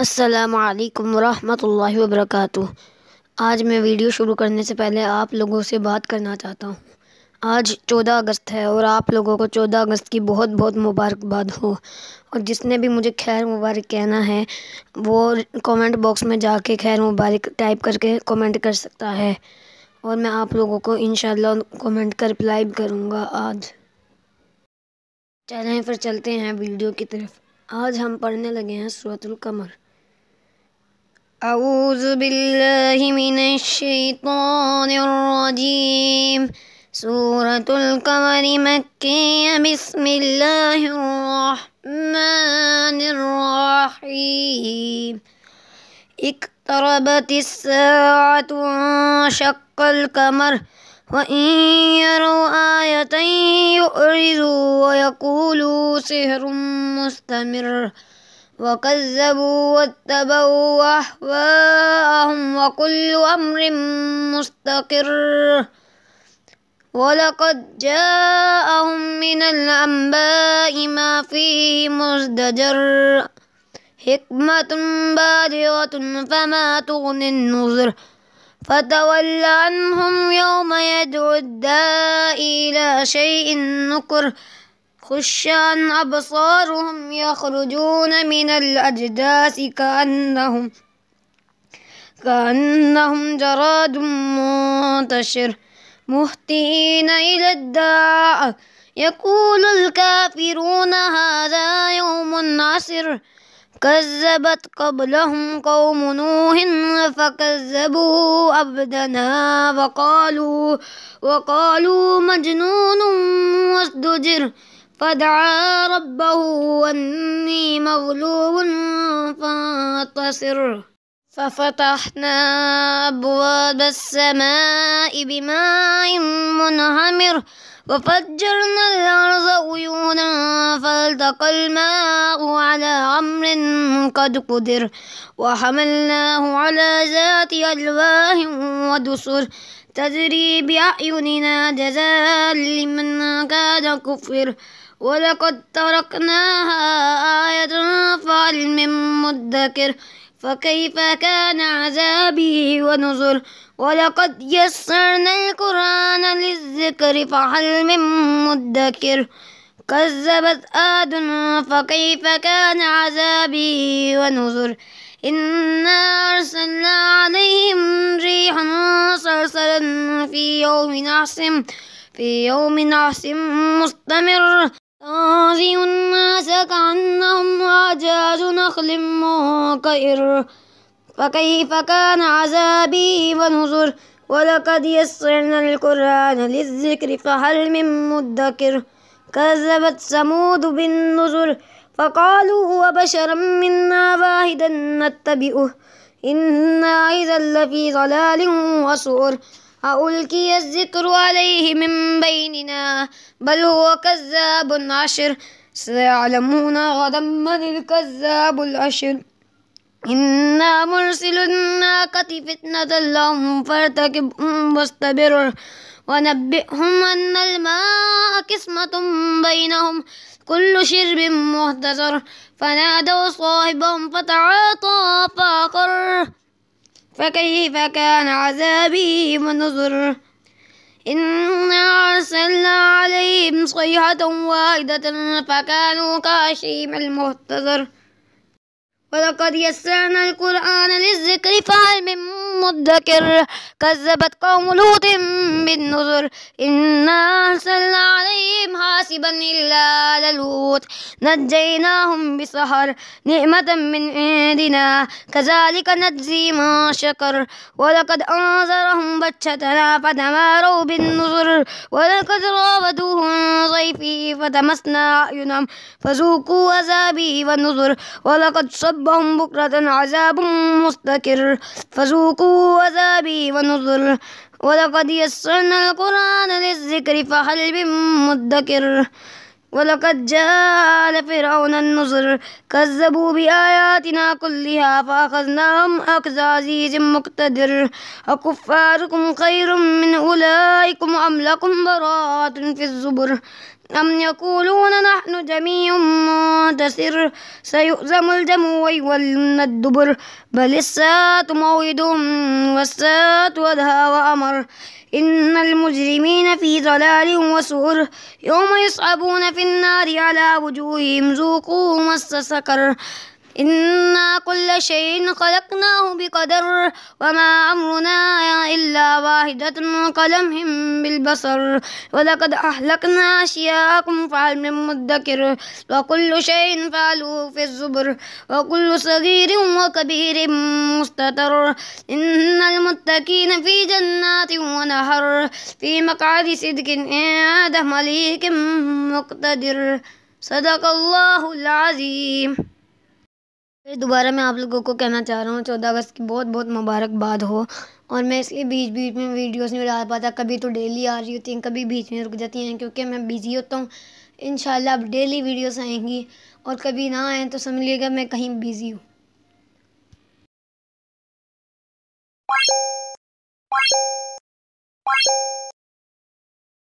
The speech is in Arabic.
असलकम वरहमतुल्लाहि वबरकू आज मैं वीडियो शुरू करने से पहले आप लोगों से बात करना चाहता हूँ आज 14 अगस्त है और आप लोगों को 14 अगस्त की बहुत बहुत मुबारकबाद हो और जिसने भी मुझे खैर मुबारक कहना है वो कमेंट बॉक्स में जाके खैर मुबारक टाइप करके कमेंट कर सकता है और मैं आप लोगों को इन कमेंट का रिप्लाई करूँगा आज चलें फिर चलते हैं वीडियो की तरफ आज हम पढ़ने लगे हैं सूरतुल कमर أعوذ بالله من الشيطان الرجيم سورة القمر مكية بسم الله الرحمن الرحيم اقتربت الساعة وانشق القمر وإن يروا آية يؤرزوا ويقولوا سحر مستمر وكذبوا واتبعوا أهواءهم وكل أمر مستقر ولقد جاءهم من الأنباء ما فيه مزدجر حكمة بالغة فما تغني النذر فتول عنهم يوم يدعو الداء إلى شيء نكر خشا أبصارهم يخرجون من الأجداث كأنهم كأنهم جراد منتشر مهتئين إلى الداع يقول الكافرون هذا يوم عسر كذبت قبلهم قوم نوح فكذبوا عبدنا وقالوا وقالوا مجنون وازدجر فدعا ربه أني مغلوب فانتصر ففتحنا أبواب السماء بماء منهمر وفجرنا الأرض عيونا فالتقى الماء على أمر قد قدر وحملناه على ذات ألواه ودسر تجري بأعيننا جزاء لمن كاد كفر ولقد تركناها آية فهل من مدكر فكيف كان عذابي ونذر ولقد يسرنا القرآن للذكر فهل من مدكر كذبت آد فكيف كان عذابي ونذر إنا أرسلنا عليهم ريحا صرصرا في يوم نحس في يوم نحس مستمر تنزي الناس كأنهم أعجاز نخل منقئر فكيف كان عذابي ونذر ولقد يسرنا القرآن للذكر فهل من مدكر كذبت ثمود بالنذر فقالوا هو بشرا منا واحدا نتبئه إنا إذا لفي ضلال وسور ألقي الذكر عليه من بيننا بل هو كذاب عشر سيعلمون غدا من الكذاب العشر إنا مرسل الناقة فتنة لهم فارتكبهم واستبر ونبئهم أن الماء قسمة بينهم كل شرب مهتزر فنادوا صاحبهم فتعاطى فأقر فكيف كان عذابي ونذر إنا أرسلنا عليهم صيحة واحدة فكانوا كهشيم المهتذر ولقد يسرنا القرآن للذكر فهل من مدكر كذبت قوم لوط بالنذر إنا أرسلنا عليهم حاسبا إلا على لوط نجيناهم بسحر نعمة من عندنا كذلك نجزي ما شكر ولقد أنذرهم بطشتنا فتماروا بالنذر ولقد راودوه عن ضيفه فتمسنا أعينهم فذوقوا عذابي والنذر ولقد صب ربهم بكرة عذاب مستكر فذوقوا عذابي ونذر ولقد يسرنا القرآن للذكر فهل مدكر ولقد جاء آل فرعون النذر كذبوا بآياتنا كلها فأخذناهم أخذ عزيز مقتدر أكفاركم خير من أولئكم أم لكم براءة في الزبر أم يقولون نحن جميع منتصر سيؤزم الدم ويولن الدبر بل الساعة موعد والساعة أدهى وأمر إن المجرمين في ضلال وسور يوم يصعبون في النار على وجوههم ذوقوا مس سكر إنا كل شيء خلقناه بقدر وما أمرنا إلا واحدة كلمح بالبصر ولقد أهلكنا أشياءكم فهل من مدكر وكل شيء فعلوه في الزبر وكل صغير وكبير مستتر إن المتقين في جنات ونهر في مقعد صدق عند مليك مقتدر صدق الله العظيم फिर दोबारा मैं आप लोगों को कहना चाह रहा हूँ चौदह अगस्त की बहुत बहुत मुबारकबाद हो और मैं इसलिए बीच बीच में वीडियोस नहीं डाल पाता कभी तो डेली आ रही होती हैं कभी बीच में रुक जाती हैं क्योंकि मैं बिज़ी होता हूँ इन अब डेली वीडियोस आएंगी और कभी ना आएँ तो समझ लीजिएगा मैं कहीं बिज़ी हूँ